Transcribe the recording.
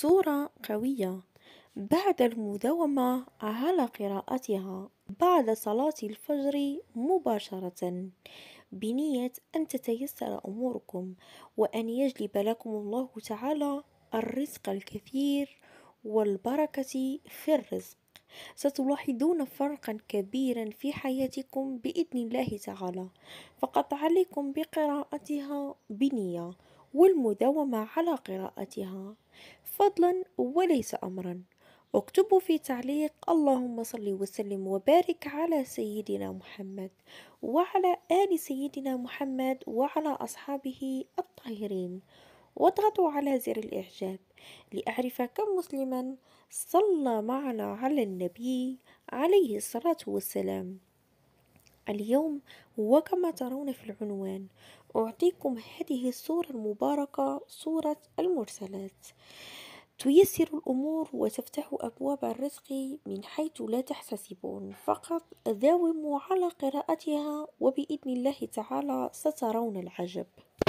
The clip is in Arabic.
صورة قوية بعد المداومة على قراءتها بعد صلاة الفجر مباشرة بنية أن تتيسر أموركم وأن يجلب لكم الله تعالى الرزق الكثير والبركة في الرزق ستلاحظون فرقا كبيرا في حياتكم بإذن الله تعالى فقط عليكم بقراءتها بنية والمداومة على قراءتها فضلا وليس أمرا اكتبوا في تعليق اللهم صل وسلم وبارك على سيدنا محمد وعلى آل سيدنا محمد وعلى أصحابه الطاهرين واضغطوا على زر الإعجاب لأعرف كم مسلما صلى معنا على النبي عليه الصلاة والسلام اليوم وكما ترون في العنوان أعطيكم هذه الصورة المباركة صورة المرسلات تيسر الأمور وتفتح أبواب الرزق من حيث لا تحتسبون فقط داوموا على قراءتها وبإذن الله تعالى سترون العجب